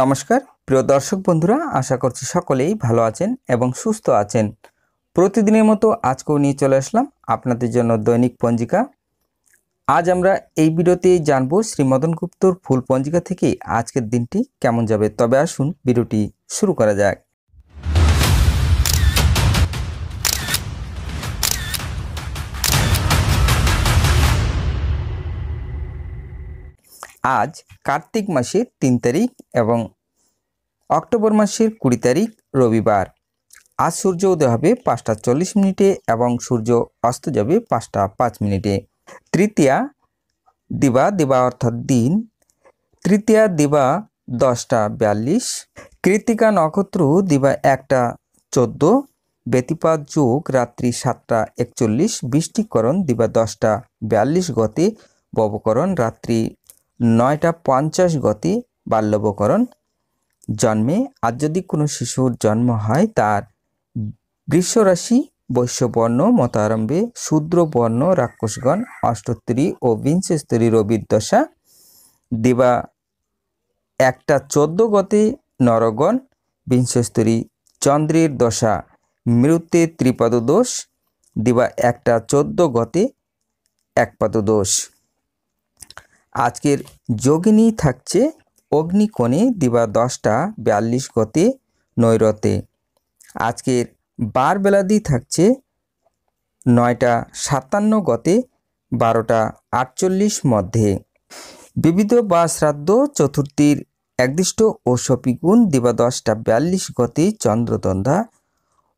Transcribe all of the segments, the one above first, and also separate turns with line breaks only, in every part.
নমস্কার প্রিয় দর্শক বন্ধুরা আশা করছি সকলেই ভালো আছেন এবং সুস্থ আছেন প্রতিদিনের মতো আজকেও নিয়ে চলে আসলাম আপনাদের জন্য দৈনিক পঞ্জিকা আজ আমরা এই ভিডিওতে জানব শ্রীমদন গুপ্তর ফুল পঞ্জিকা থেকে আজকের দিনটি কেমন যাবে তবে আসুন ভিডিওটি শুরু করা যাক আজ কার্তিক মাসের তিন তারিখ এবং অক্টোবর মাসের কুড়ি তারিখ রবিবার আজ সূর্য উদয় হবে পাঁচটা চল্লিশ মিনিটে এবং সূর্য অস্ত যাবে পাঁচটা পাঁচ মিনিটে তৃতীয়া দিবা দিবা অর্থাৎ দিন তৃতীয়া দিবা দশটা বিয়াল্লিশ কৃতিকা নক্ষত্র দিবা একটা চোদ্দ ব্যতিপাত যোগ রাত্রি সাতটা একচল্লিশ বৃষ্টিকরণ দিবা দশটা বিয়াল্লিশ গতে ববকরণ রাত্রি নয়টা পঞ্চাশ গতি বাল্যবকরণ জন্মে আর যদি কোনো শিশুর জন্ম হয় তার বৃষ্যরাশি বৈশ্যবর্ণ মতারম্ভে শূদ্রবর্ণ রাক্ষসগণ অষ্টত্রী ও বিংশস্তরী রবির দশা দিবা একটা চোদ্দ গতি নরগণ বিংশস্তরী চন্দ্রের দশা মৃত্যে ত্রিপাদ দোষ দিবা একটা চোদ্দ গতে একপাদ দোষ আজকের যোগিনী থাকছে অগ্নিকোণে দিবা দশটা বিয়াল্লিশ গতে নৈরতে আজকের বার বেলাদি থাকছে নয়টা সাতান্ন গতে বারোটা আটচল্লিশ মধ্যে বিবিধ বা শ্রাদ্ধ চতুর্থীর একদিষ্ট ও সপিগুণ দিবা দশটা বিয়াল্লিশ গতে চন্দ্রদন্ধা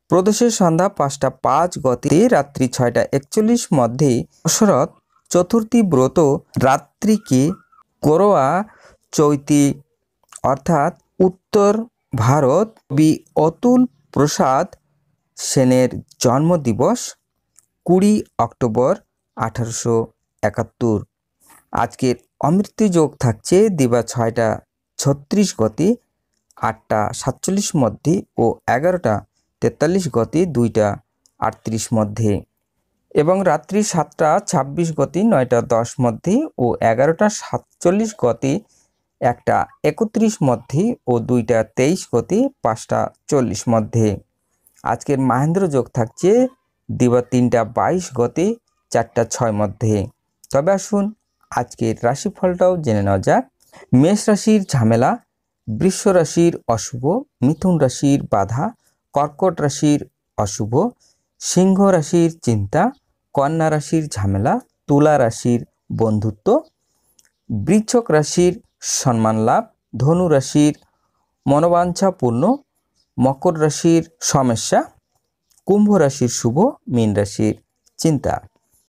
প্রদোষের সন্ধ্যা পাঁচটা পাঁচ গতে রাত্রি ছয়টা একচল্লিশ মধ্যে দশরথ চতুর্থী ব্রত রাত্রিকে করোয়া চৈতি অর্থাৎ উত্তর ভারত বি অতুল প্রসাদ সেনের জন্মদিবস কুড়ি অক্টোবর আঠারোশো একাত্তর আজকের অমৃতযোগ থাকছে দিবা ছয়টা ছত্রিশ গতি আটটা সাতচল্লিশ মধ্যে ও এগারোটা তেতাল্লিশ গতি দুইটা আটত্রিশ মধ্যে এবং রাত্রি সাতটা ২৬ গতি নয়টা দশ মধ্যে ও এগারোটা সাতচল্লিশ গতি একটা একত্রিশ মধ্যে ও দুইটা তেইশ গতি পাঁচটা চল্লিশ মধ্যে আজকের মাহেন্দ্র যোগ থাকছে দিবা তিনটা বাইশ গতি চারটা ছয় মধ্যে তবে আসুন আজকের রাশিফলটাও জেনে নেওয়া যাক মেষ রাশির ঝামেলা বৃষ রাশির অশুভ মিথুন রাশির বাধা কর্কট রাশির অশুভ সিংহ রাশির চিন্তা কন্যা রাশির ঝামেলা তুলা রাশির বন্ধুত্ব বৃচ্ছক রাশির সম্মান লাভ ধনু রাশির মনোবাঞ্ছাপূর্ণ মকর রাশির সমস্যা কুম্ভ রাশির শুভ মীন রাশির চিন্তা